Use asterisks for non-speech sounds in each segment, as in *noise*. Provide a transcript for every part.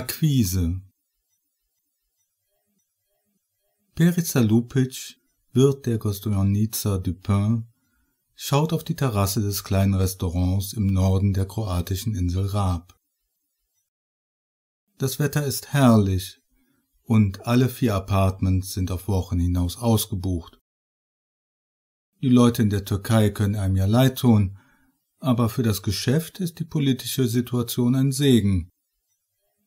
Akquise Perica Lupic, Wirt der Kosteljonica Dupin, schaut auf die Terrasse des kleinen Restaurants im Norden der kroatischen Insel Raab. Das Wetter ist herrlich und alle vier Apartments sind auf Wochen hinaus ausgebucht. Die Leute in der Türkei können einem ja leid tun, aber für das Geschäft ist die politische Situation ein Segen.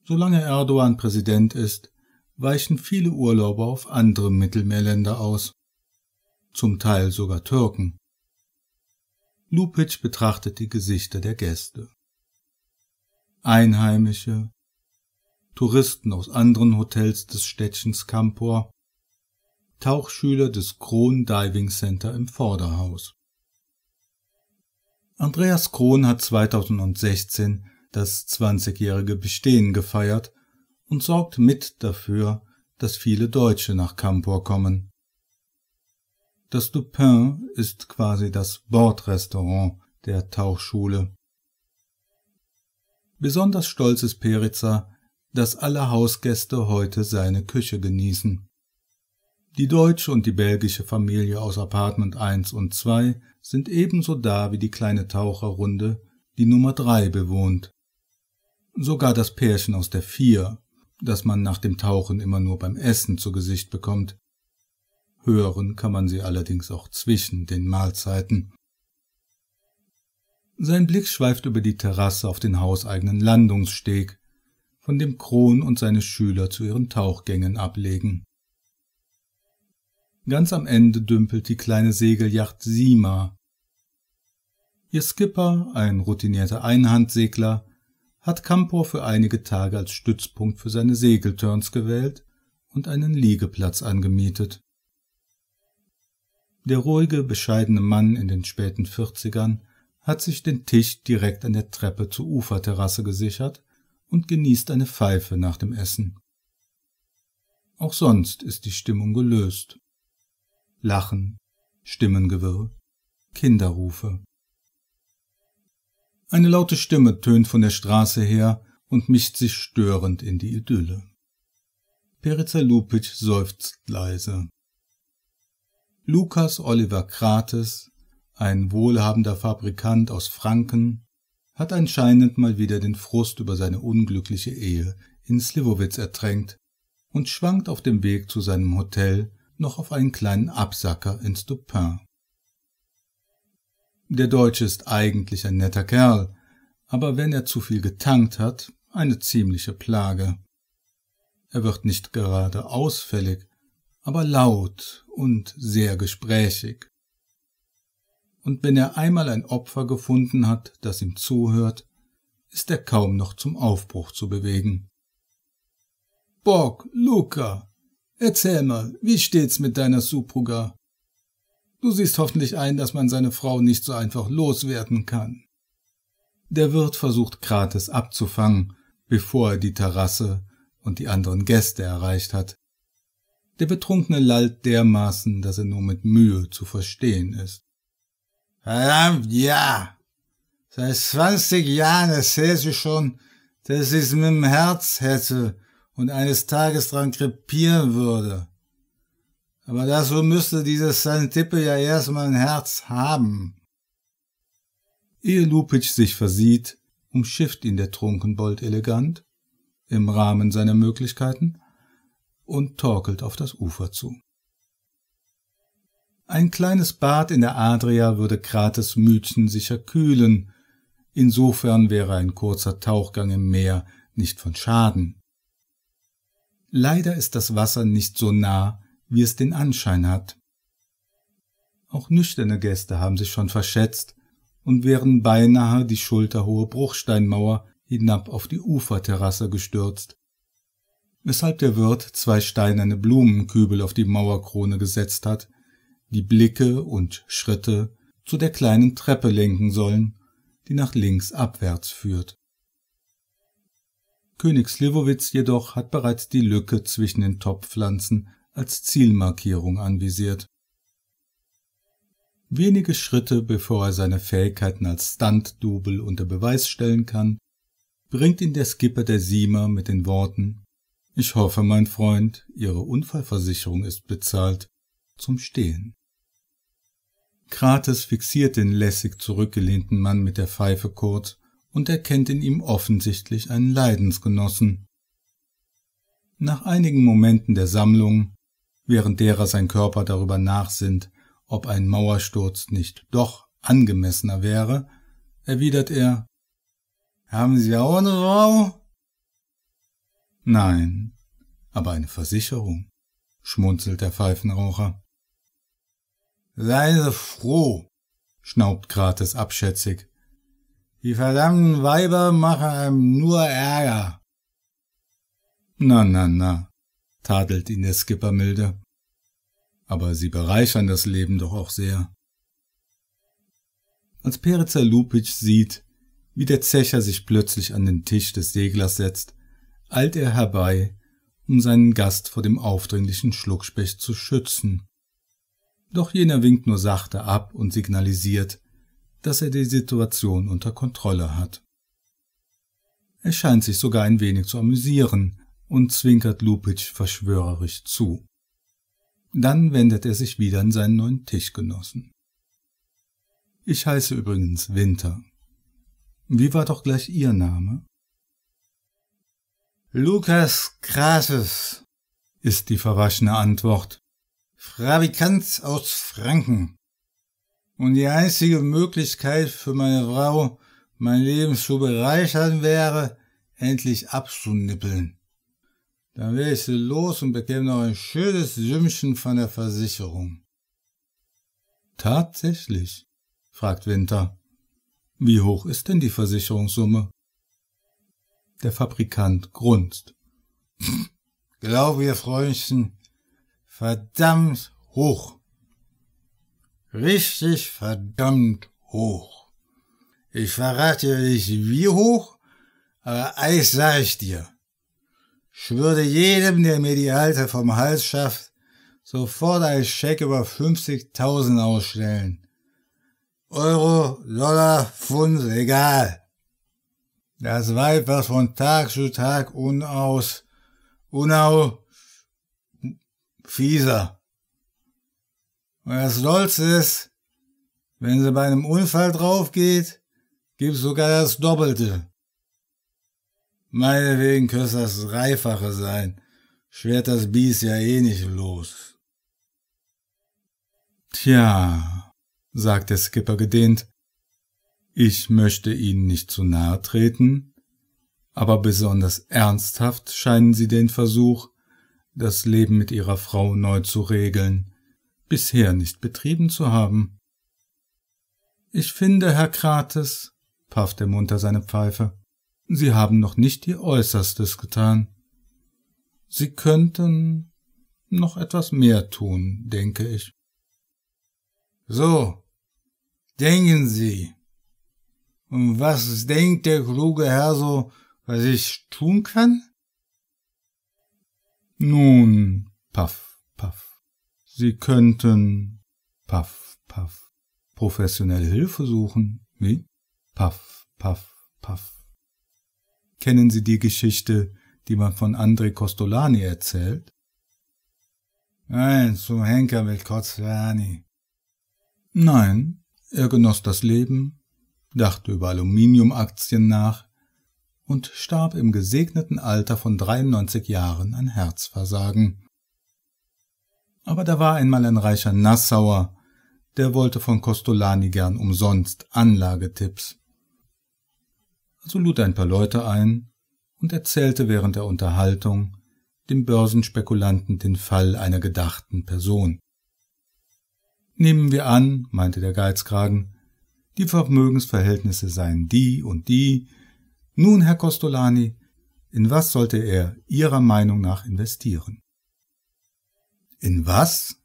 Solange Erdogan Präsident ist, weichen viele Urlauber auf andere Mittelmeerländer aus, zum Teil sogar Türken. Lupic betrachtet die Gesichter der Gäste. Einheimische, Touristen aus anderen Hotels des Städtchens Kampor, Tauchschüler des Kron Diving Center im Vorderhaus. Andreas Kron hat 2016 das 20-jährige Bestehen gefeiert und sorgt mit dafür, dass viele Deutsche nach Campor kommen. Das Dupin ist quasi das Bordrestaurant der Tauchschule. Besonders stolz ist Perica, dass alle Hausgäste heute seine Küche genießen. Die deutsche und die belgische Familie aus Apartment 1 und 2 sind ebenso da wie die kleine Taucherrunde, die Nummer 3 bewohnt. Sogar das Pärchen aus der Vier, das man nach dem Tauchen immer nur beim Essen zu Gesicht bekommt. Hören kann man sie allerdings auch zwischen den Mahlzeiten. Sein Blick schweift über die Terrasse auf den hauseigenen Landungssteg, von dem Kron und seine Schüler zu ihren Tauchgängen ablegen. Ganz am Ende dümpelt die kleine Segeljacht Sima. Ihr Skipper, ein routinierter Einhandsegler, hat Campor für einige Tage als Stützpunkt für seine Segelturns gewählt und einen Liegeplatz angemietet. Der ruhige, bescheidene Mann in den späten Vierzigern hat sich den Tisch direkt an der Treppe zur Uferterrasse gesichert und genießt eine Pfeife nach dem Essen. Auch sonst ist die Stimmung gelöst. Lachen, Stimmengewirr, Kinderrufe. Eine laute Stimme tönt von der Straße her und mischt sich störend in die Idylle. Perica Lupic seufzt leise. Lukas Oliver Krates, ein wohlhabender Fabrikant aus Franken, hat anscheinend mal wieder den Frust über seine unglückliche Ehe in Slivovitz ertränkt und schwankt auf dem Weg zu seinem Hotel noch auf einen kleinen Absacker ins Dupin. Der Deutsche ist eigentlich ein netter Kerl, aber wenn er zu viel getankt hat, eine ziemliche Plage. Er wird nicht gerade ausfällig, aber laut und sehr gesprächig. Und wenn er einmal ein Opfer gefunden hat, das ihm zuhört, ist er kaum noch zum Aufbruch zu bewegen. Bock, Luca, erzähl mal, wie steht's mit deiner Supruga? Du siehst hoffentlich ein, dass man seine Frau nicht so einfach loswerden kann. Der Wirt versucht Krates abzufangen, bevor er die Terrasse und die anderen Gäste erreicht hat. Der Betrunkene lallt dermaßen, dass er nur mit Mühe zu verstehen ist. Verdammt, ja! Seit zwanzig Jahren erzähl sie schon, dass ich's mit dem Herz hätte und eines Tages dran krepieren würde. Aber dazu müsste dieses Santippe ja erstmal ein Herz haben. Ehe Lupic sich versieht, umschifft ihn der Trunkenbold elegant, im Rahmen seiner Möglichkeiten, und torkelt auf das Ufer zu. Ein kleines Bad in der Adria würde Krates Mütchen sicher kühlen, insofern wäre ein kurzer Tauchgang im Meer nicht von Schaden. Leider ist das Wasser nicht so nah wie es den Anschein hat. Auch nüchterne Gäste haben sich schon verschätzt und wären beinahe die schulterhohe Bruchsteinmauer hinab auf die Uferterrasse gestürzt, weshalb der Wirt zwei steinerne Blumenkübel auf die Mauerkrone gesetzt hat, die Blicke und Schritte zu der kleinen Treppe lenken sollen, die nach links abwärts führt. König Slivovitz jedoch hat bereits die Lücke zwischen den Topfpflanzen als Zielmarkierung anvisiert. Wenige Schritte bevor er seine Fähigkeiten als Stunt-Double unter Beweis stellen kann, bringt ihn der Skipper der Sima mit den Worten Ich hoffe, mein Freund, Ihre Unfallversicherung ist bezahlt, zum Stehen. Krates fixiert den lässig zurückgelehnten Mann mit der Pfeife kurz und erkennt in ihm offensichtlich einen Leidensgenossen. Nach einigen Momenten der Sammlung während derer sein Körper darüber nachsinnt, ob ein Mauersturz nicht doch angemessener wäre, erwidert er Haben Sie auch eine Frau? Nein, aber eine Versicherung, schmunzelt der Pfeifenraucher. Sei froh, schnaubt Grates abschätzig. Die verdammten Weiber machen einem nur Ärger. Na, na, na, tadelt ihn der Skipper milde. Aber sie bereichern das Leben doch auch sehr. Als Perica Lupic sieht, wie der Zecher sich plötzlich an den Tisch des Seglers setzt, eilt er herbei, um seinen Gast vor dem aufdringlichen Schluckspecht zu schützen. Doch jener winkt nur sachte ab und signalisiert, dass er die Situation unter Kontrolle hat. Er scheint sich sogar ein wenig zu amüsieren, und zwinkert Lupic verschwörerisch zu. Dann wendet er sich wieder an seinen neuen Tischgenossen. Ich heiße übrigens Winter. Wie war doch gleich Ihr Name? Lukas Krasses ist die verwaschene Antwort. Fravikanz aus Franken. Und die einzige Möglichkeit für meine Frau, mein Leben zu bereichern wäre, endlich abzunippeln. Dann wäre ich los und bekäme noch ein schönes Sümmchen von der Versicherung. Tatsächlich? fragt Winter. Wie hoch ist denn die Versicherungssumme? Der Fabrikant grunzt. *laughs* Glaub ihr, Freundchen, verdammt hoch. Richtig verdammt hoch. Ich verrate dir nicht wie hoch, aber eins sag ich dir schwöre jedem, der mir die Alte vom Hals schafft, sofort einen Scheck über 50.000 ausstellen. Euro, Dollar, Pfund, egal. Das Weib, war von Tag zu Tag unaus, unau, fieser. Und das Dollste ist, wenn sie bei einem Unfall draufgeht, gibt's sogar das Doppelte. Meinetwegen kösst das Dreifache sein. Schwert das Bies ja eh nicht los. Tja, sagt der Skipper gedehnt, ich möchte Ihnen nicht zu nahe treten, aber besonders ernsthaft scheinen Sie den Versuch, das Leben mit Ihrer Frau neu zu regeln, bisher nicht betrieben zu haben. Ich finde, Herr Krates, pafft er munter seine Pfeife, Sie haben noch nicht Ihr Äußerstes getan. Sie könnten noch etwas mehr tun, denke ich. So, denken Sie. Und was denkt der kluge Herr so, was ich tun kann? Nun, paff, paff. Sie könnten, paff, paff, professionelle Hilfe suchen, wie? Paff, paff, paff. Kennen Sie die Geschichte, die man von Andrei Costolani erzählt? Nein, zum Henker mit Costolani. Nein, er genoss das Leben, dachte über Aluminiumaktien nach und starb im gesegneten Alter von 93 Jahren an Herzversagen. Aber da war einmal ein reicher Nassauer, der wollte von Costolani gern umsonst Anlagetipps also lud ein paar Leute ein und erzählte während der Unterhaltung dem Börsenspekulanten den Fall einer gedachten Person. Nehmen wir an, meinte der Geizkragen, die Vermögensverhältnisse seien die und die. Nun, Herr Costolani, in was sollte er Ihrer Meinung nach investieren? In was?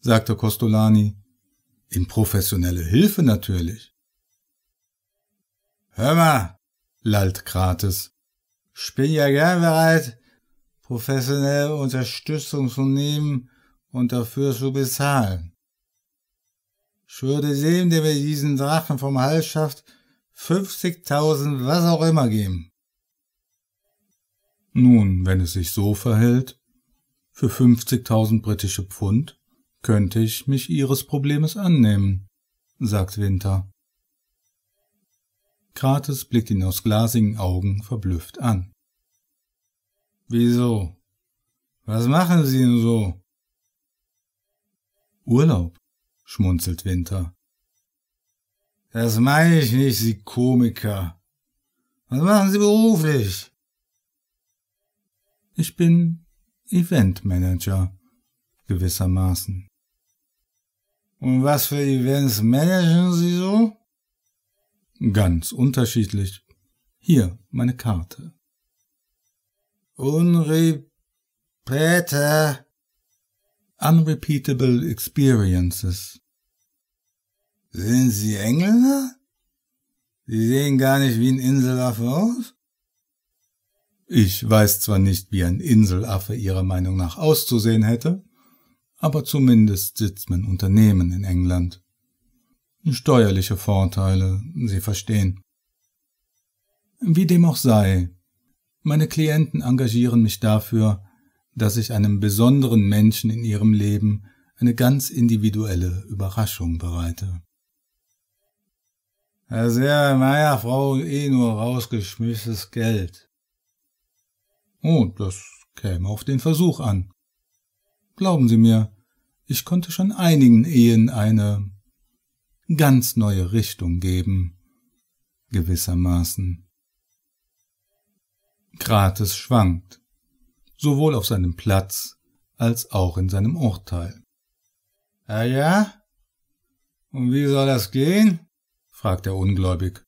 sagte Costolani. In professionelle Hilfe natürlich. Hör mal, lallt Krates. Ich bin ja gern bereit, professionelle Unterstützung zu nehmen und dafür zu bezahlen. Ich würde dem, der mir diesen Drachen vom Hals schafft, 50.000 was auch immer geben. Nun, wenn es sich so verhält, für 50.000 britische Pfund könnte ich mich Ihres Problems annehmen, sagt Winter. Krates blickt ihn aus glasigen Augen verblüfft an. Wieso? Was machen Sie denn so? Urlaub, schmunzelt Winter. Das meine ich nicht, Sie Komiker. Was machen Sie beruflich? Ich bin Eventmanager gewissermaßen. Und was für Events managen Sie so? Ganz unterschiedlich. Hier meine Karte. Unrepeater. Unrepeatable Experiences. Sind Sie Engländer? Sie sehen gar nicht wie ein Inselaffe aus? Ich weiß zwar nicht, wie ein Inselaffe Ihrer Meinung nach auszusehen hätte, aber zumindest sitzt mein Unternehmen in England. Steuerliche Vorteile, Sie verstehen. Wie dem auch sei, meine Klienten engagieren mich dafür, dass ich einem besonderen Menschen in ihrem Leben eine ganz individuelle Überraschung bereite. Das ist ja Frau eh nur rausgeschmisstes Geld. Oh, das käme auf den Versuch an. Glauben Sie mir, ich konnte schon einigen Ehen eine ganz neue Richtung geben, gewissermaßen. Krates schwankt, sowohl auf seinem Platz als auch in seinem Urteil. Ah ja? Und wie soll das gehen? fragt er ungläubig.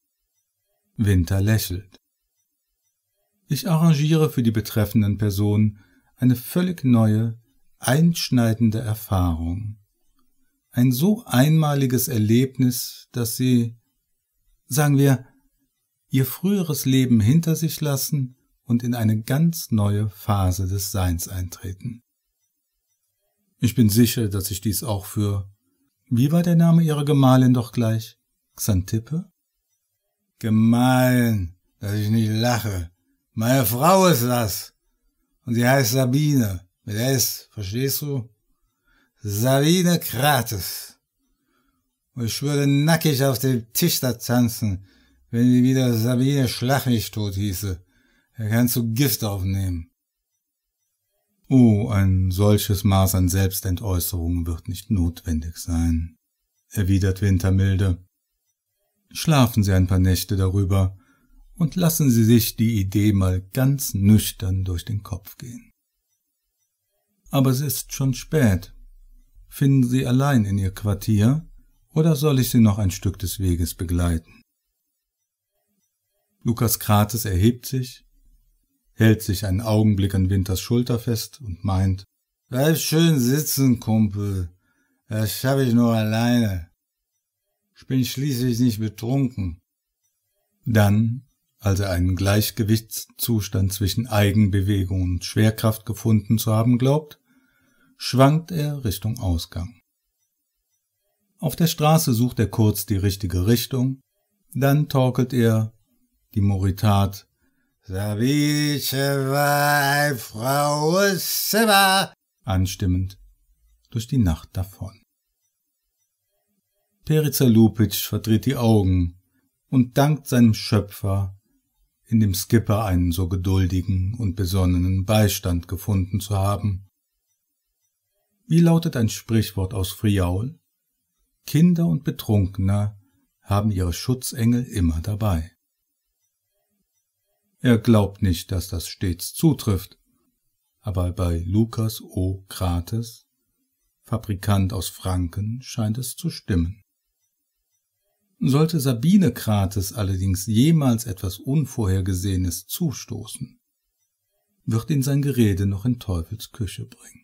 Winter lächelt. Ich arrangiere für die betreffenden Personen eine völlig neue, einschneidende Erfahrung ein so einmaliges Erlebnis, dass sie, sagen wir, ihr früheres Leben hinter sich lassen und in eine ganz neue Phase des Seins eintreten. Ich bin sicher, dass ich dies auch für wie war der Name ihrer Gemahlin doch gleich? Xantippe? Gemahlin, dass ich nicht lache. Meine Frau ist das. Und sie heißt Sabine. Mit S, verstehst du? Sabine Krates. Und ich würde nackig auf dem Tisch da tanzen, wenn sie wieder Sabine Schlag tot hieße. Er kann zu Gift aufnehmen. Oh, ein solches Maß an Selbstentäußerung wird nicht notwendig sein, erwidert Wintermilde. Schlafen Sie ein paar Nächte darüber und lassen Sie sich die Idee mal ganz nüchtern durch den Kopf gehen. Aber es ist schon spät, finden Sie allein in Ihr Quartier, oder soll ich Sie noch ein Stück des Weges begleiten? Lukas Krates erhebt sich, hält sich einen Augenblick an Winters Schulter fest und meint, Bleib schön sitzen, Kumpel, das schaffe ich nur alleine. Ich bin schließlich nicht betrunken. Dann, als er einen Gleichgewichtszustand zwischen Eigenbewegung und Schwerkraft gefunden zu haben glaubt, schwankt er Richtung Ausgang. Auf der Straße sucht er kurz die richtige Richtung, dann torkelt er die Moritat Savicheva, Frau Seva anstimmend durch die Nacht davon. Perica Lupic verdreht die Augen und dankt seinem Schöpfer, in dem Skipper einen so geduldigen und besonnenen Beistand gefunden zu haben, wie lautet ein Sprichwort aus Friaul? Kinder und Betrunkener haben ihre Schutzengel immer dabei. Er glaubt nicht, dass das stets zutrifft, aber bei Lukas O. Krates, Fabrikant aus Franken, scheint es zu stimmen. Sollte Sabine Krates allerdings jemals etwas Unvorhergesehenes zustoßen, wird ihn sein Gerede noch in Teufels Küche bringen.